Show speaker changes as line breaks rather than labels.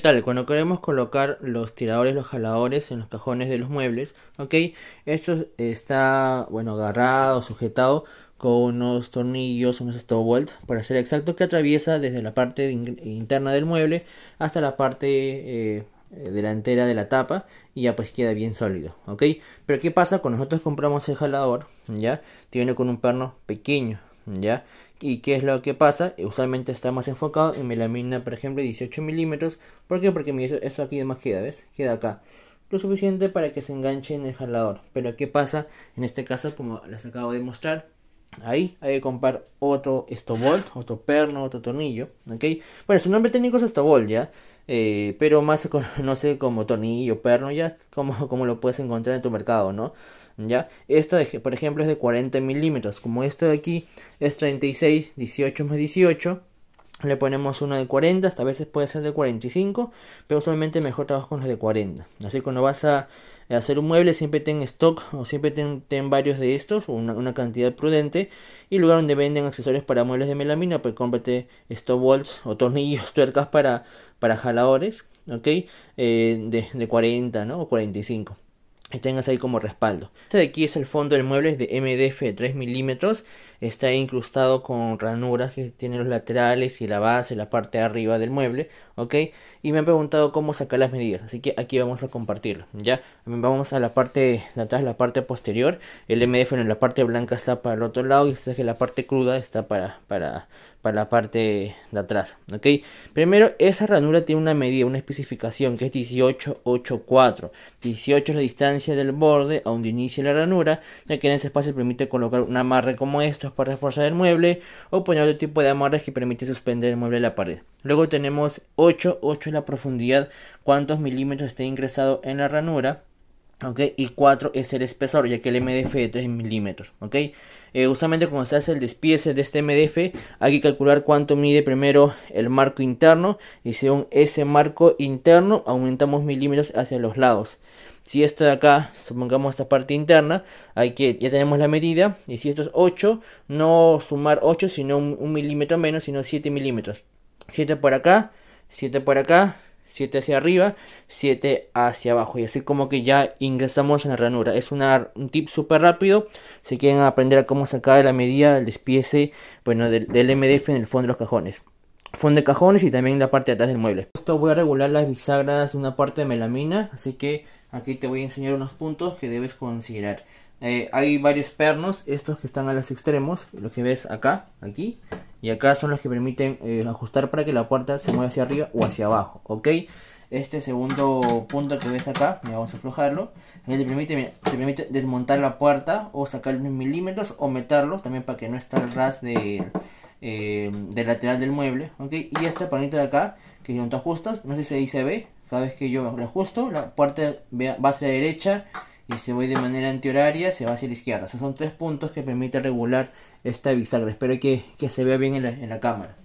tal? Cuando queremos colocar los tiradores, los jaladores en los cajones de los muebles, ¿ok? Esto está, bueno, agarrado, sujetado con unos tornillos, unos stopbolt, para ser exacto, que atraviesa desde la parte interna del mueble hasta la parte eh, delantera de la tapa y ya pues queda bien sólido, ¿ok? Pero ¿qué pasa? Cuando nosotros compramos el jalador, ¿ya? tiene con un perno pequeño, ¿ya? ¿Y qué es lo que pasa? Eh, usualmente está más enfocado en melamina, por ejemplo, 18 milímetros. ¿Por qué? Porque esto aquí más queda, ¿ves? Queda acá. Lo suficiente para que se enganche en el jalador. Pero ¿qué pasa? En este caso, como les acabo de mostrar, ahí hay que comprar otro estobolt, otro perno, otro tornillo. ¿Ok? Bueno, su nombre técnico es estobolt, ¿ya? Eh, pero más se conoce como tornillo, perno, ya como, como lo puedes encontrar en tu mercado, ¿no? ¿ya? Esta, por ejemplo, es de 40 milímetros. Como esta de aquí es 36, 18 más 18, le ponemos una de 40, hasta a veces puede ser de 45, pero usualmente mejor trabajo con las de 40. Así que cuando vas a hacer un mueble, siempre ten stock o siempre ten, varios de estos, una, cantidad prudente. Y lugar donde venden accesorios para muebles de melamina, pues cómprate estos bolts o tornillos, tuercas para, para jaladores, eh, de, 40, O 45 y tengas ahí como respaldo. Este de aquí es el fondo del mueble es de MDF de 3 milímetros está incrustado con ranuras que tiene los laterales y la base, la parte de arriba del mueble, ¿ok? Y me han preguntado cómo sacar las medidas, así que aquí vamos a compartirlo, ¿ya? Vamos a la parte de atrás, la parte posterior, el MDF en la parte blanca está para el otro lado y esta es la parte cruda está para, para, para la parte de atrás, Primero, esa ranura tiene una medida, una especificación que es 1884. 18 es la distancia del borde a donde inicia la ranura, ya que en ese espacio permite colocar una amarre como esto para reforzar el mueble o poner otro tipo de amarras que permite suspender el mueble a la pared. Luego tenemos 8, 8 en la profundidad, cuántos milímetros está ingresado en la ranura y 4 es el espesor, ya que el MDF de 3 milímetros. Okay. Eh, usualmente cuando se hace el despiece de este MDF hay que calcular cuánto mide primero el marco interno y según ese marco interno aumentamos milímetros hacia los lados. Si esto de acá, supongamos esta parte interna, hay que, ya tenemos la medida y si esto es 8, no sumar 8 sino un, un milímetro menos, sino 7 milímetros. 7 por acá, 7 por acá, 7 hacia arriba, 7 hacia abajo. Y así como que ya ingresamos en la ranura. Es un tip súper rápido. Si quieren aprender a cómo sacar la medida del despiece bueno, del, MDF en el fondo de los cajones fondo de cajones y también la parte de atrás del mueble. Esto voy a regular las bisagras una parte de melamina, así que aquí te voy a enseñar unos puntos que debes considerar. Eh, hay varios pernos, estos que están a los extremos, los que ves acá, aquí, y acá son los que permiten eh, ajustar para que la puerta se mueva hacia arriba o hacia abajo, ¿ok? Este segundo punto que ves acá, vamos a aflojarlo, te permite, desmontar la puerta o sacar unos milímetros o meterlo también para que no esté al ras de, eh, del lateral del mueble, Y esta panita de acá, que se ajustas, no sé si ahí se ve, cada vez que yo lo ajusto, la puerta va hacia la derecha y si voy de manera antihoraria se va hacia la izquierda. Esos son tres puntos que permiten regular esta bisagra. Espero que, se vea bien en la cámara.